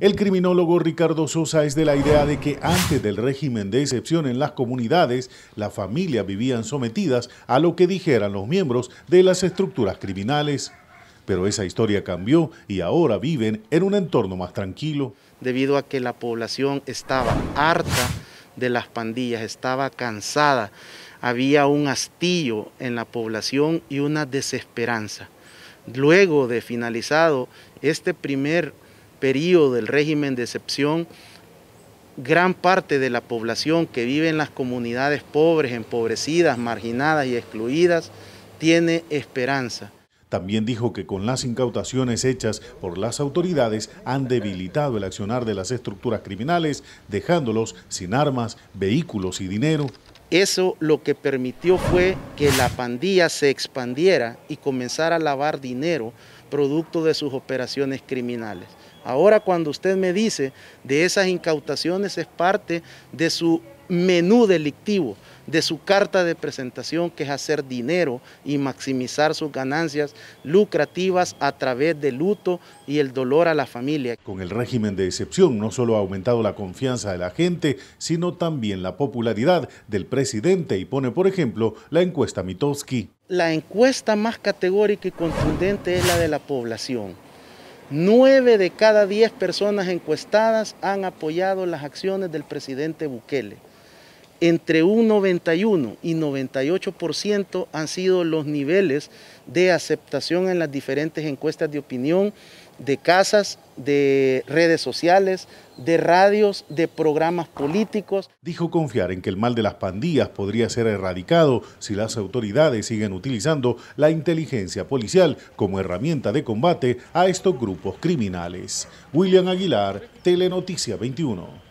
El criminólogo Ricardo Sosa es de la idea de que antes del régimen de excepción en las comunidades, las familias vivían sometidas a lo que dijeran los miembros de las estructuras criminales. Pero esa historia cambió y ahora viven en un entorno más tranquilo. Debido a que la población estaba harta de las pandillas, estaba cansada, había un hastío en la población y una desesperanza. Luego de finalizado este primer periodo del régimen de excepción, gran parte de la población que vive en las comunidades pobres, empobrecidas, marginadas y excluidas, tiene esperanza. También dijo que con las incautaciones hechas por las autoridades han debilitado el accionar de las estructuras criminales, dejándolos sin armas, vehículos y dinero. Eso lo que permitió fue que la pandilla se expandiera y comenzara a lavar dinero producto de sus operaciones criminales. Ahora cuando usted me dice de esas incautaciones es parte de su menú delictivo de su carta de presentación, que es hacer dinero y maximizar sus ganancias lucrativas a través del luto y el dolor a la familia. Con el régimen de excepción no solo ha aumentado la confianza de la gente, sino también la popularidad del presidente y pone, por ejemplo, la encuesta Mitowski. La encuesta más categórica y contundente es la de la población. Nueve de cada diez personas encuestadas han apoyado las acciones del presidente Bukele entre un 91 y 98% han sido los niveles de aceptación en las diferentes encuestas de opinión de casas, de redes sociales, de radios, de programas políticos. Dijo confiar en que el mal de las pandillas podría ser erradicado si las autoridades siguen utilizando la inteligencia policial como herramienta de combate a estos grupos criminales. William Aguilar, Telenoticia 21.